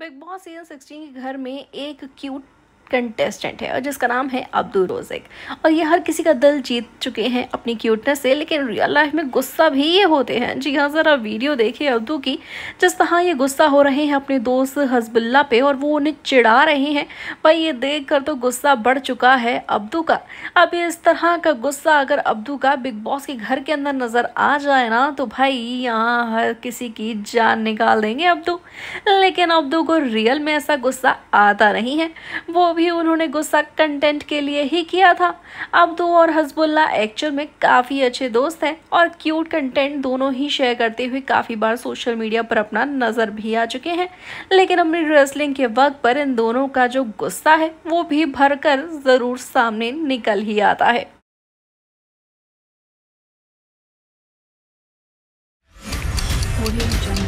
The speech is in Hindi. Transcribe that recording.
बिग बॉस सीजन 16 के घर में एक क्यूट कंटेस्टेंट है और जिसका नाम है अब्दुल रोजिक और ये हर किसी का दिल जीत चुके हैं अपनी क्यूटनेस से लेकिन रियल लाइफ में गुस्सा भी ये होते हैं जी हाँ ज़रा वीडियो देखिए अब्दू की जिस तरह ये गुस्सा हो रहे हैं अपने दोस्त हजबुल्ला पे और वो उन्हें चिढ़ा रहे हैं भाई ये देख कर तो गुस्सा बढ़ चुका है अब्दू का अब इस तरह का गुस्सा अगर अब्दू का बिग बॉस के घर के अंदर नज़र आ जाए ना तो भाई यहाँ हर किसी की जान निकाल देंगे अब्दू लेकिन अब्दू को रियल में ऐसा गुस्सा आता नहीं है वो भी उन्होंने गुस्सा कंटेंट के लिए ही किया था अब्दू तो और हजबुल्ला एक्चुअल में काफ़ी अच्छे दोस्त हैं और क्यूट कंटेंट दोनों ही शेयर करते हुए काफ़ी बार सोशल मीडिया पर अपना नज़र भी आ चुके हैं लेकिन अपनी रेसलिंग के वक्त पर इन दोनों का जो गुस्सा है वो भी भर ज़रूर सामने निकल ही आता है audio jungle